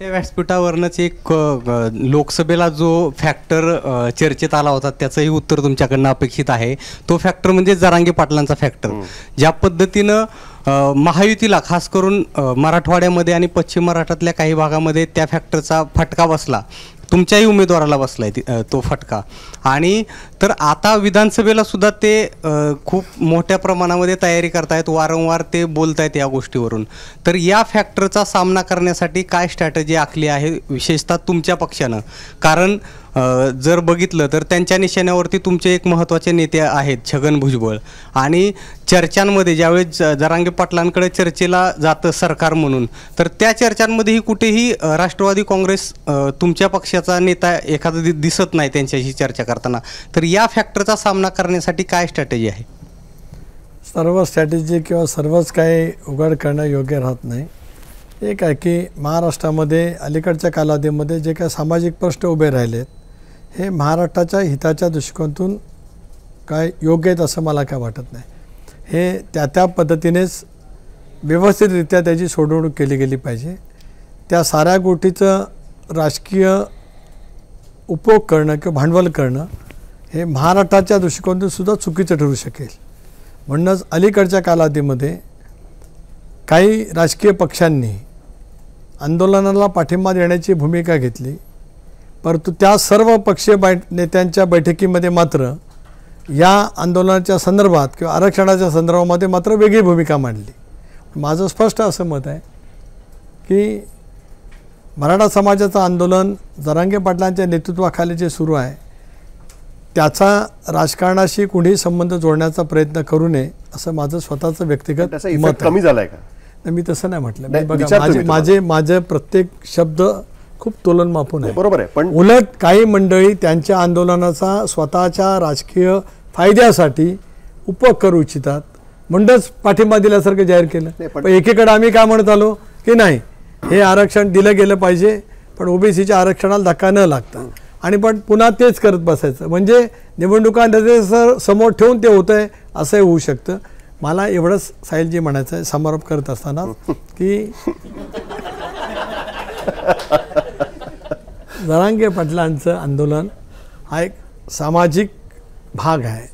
त्या व्यासपीठावरनंच एक लोकसभेला जो फॅक्टर चर्चेत आला होता त्याचंही उत्तर तुमच्याकडनं अपेक्षित आहे तो फॅक्टर म्हणजे जरांगे पाटलांचा फॅक्टर ज्या पद्धतीनं महायुतीला खास करून मराठवाड्यामध्ये आणि पश्चिम मराठातल्या काही भागामध्ये त्या फॅक्टरचा फटका बसला तुमच्याही उमेदवाराला बसला आहे तो फटका आणि तर आता विधानसभेला सुद्धा ते खूप मोठ्या प्रमाणामध्ये तयारी करतायत वारंवार ते बोलतायत या गोष्टीवरून तर या फॅक्टरचा सामना करण्यासाठी काय स्ट्रॅटजी आखली आहे विशेषतः तुमच्या पक्षानं कारण जर बघितलं तर त्यांच्या निशाण्यावरती तुमचे एक महत्त्वाचे नेते आहेत छगन भुजबळ आणि चर्चांमध्ये ज्यावेळेस जरांगे पाटलांकडे चर्चेला जातं सरकार म्हणून तर त्या चर्चांमध्येही कुठेही राष्ट्रवादी काँग्रेस तुमच्या पक्षाचा नेता एखादा दिसत नाही त्यांच्याशी चर्चा करताना तर या फॅक्टरचा सामना करण्यासाठी काय स्ट्रॅटेजी आहे सर्व स्ट्रॅटेजी किंवा सर्वच काही उघड करणं योग्य राहत नाही एक आहे की महाराष्ट्रामध्ये अलीकडच्या कालावधीमध्ये जे काही सामाजिक प्रश्न उभे राहिलेत हे महाराष्ट्राच्या हिताच्या दृष्टिकोनातून काय योग्य आहेत असं मला काय वाटत नाही हे त्या त्या पद्धतीनेच व्यवस्थितरित्या त्याची सोडवणूक केली गेली पाहिजे त्या साऱ्या गोष्टीचं राजकीय उपयोग करणं किंवा भांडवल करणं हे महाराष्ट्राच्या दृष्टिकोनातून सुद्धा चुकीचं ठरू शकेल म्हणूनच अलीकडच्या कालावधीमध्ये काही राजकीय पक्षांनी आंदोलनाला पाठिंबा देण्याची भूमिका घेतली परंतु त्या सर्व पक्षीय बै नेत्यांच्या बैठकीमध्ये मात्र या आंदोलनाच्या संदर्भात किंवा आरक्षणाच्या संदर्भामध्ये मात्र वेगळी भूमिका मांडली माझं स्पष्ट असं मत आहे की मराठा समाजाचं आंदोलन जरांगे पाटलांच्या नेतृत्वाखाली जे सुरू आहे त्याचा राजकारणाशी कुणीही संबंध जोडण्याचा प्रयत्न करू नये असं माझं स्वतःचं व्यक्तिगत मत कमी झालं आहे का मी तसं नाही म्हटलं माझे माझे प्रत्येक शब्द खूप तोलन मापून आहे बरोबर आहे पण उलट काही मंडळी त्यांच्या आंदोलनाचा स्वतःच्या राजकीय फायद्यासाठी उपयोग करू इच्छितात म्हणजेच पाठिंबा दिल्यासारखं जाहीर केलं पण एकीकडे आम्ही काय म्हणत आलो की नाही हे आरक्षण दिलं गेलं पाहिजे पण ओबीसीच्या आरक्षणाला धक्का न लागता आणि पण पुन्हा तेच करत बसायचं म्हणजे निवडणुका सर समोर ठेवून ते होतंय असंही होऊ शकतं मला एवढंच साहिलजी म्हणायचं आहे समारोप करत असताना की जरांगे पाटलांचं आंदोलन हा एक सामाजिक भाग आहे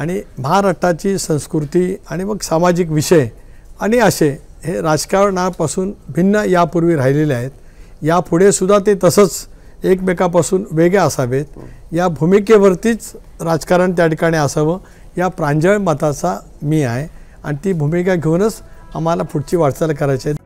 आणि महाराष्ट्राची संस्कृती आणि मग सामाजिक विषय आणि असे हे राजकारणापासून भिन्न यापूर्वी राहिलेले आहेत यापुढे सुद्धा ते तसंच एकमेकापासून वेगळे असावेत या भूमिकेवरतीच राजकारण त्या ठिकाणी असावं या प्रांजळ मताचा मी आहे आणि ती भूमिका घेऊनच आम्हाला पुढची वाटचाल करायची आहे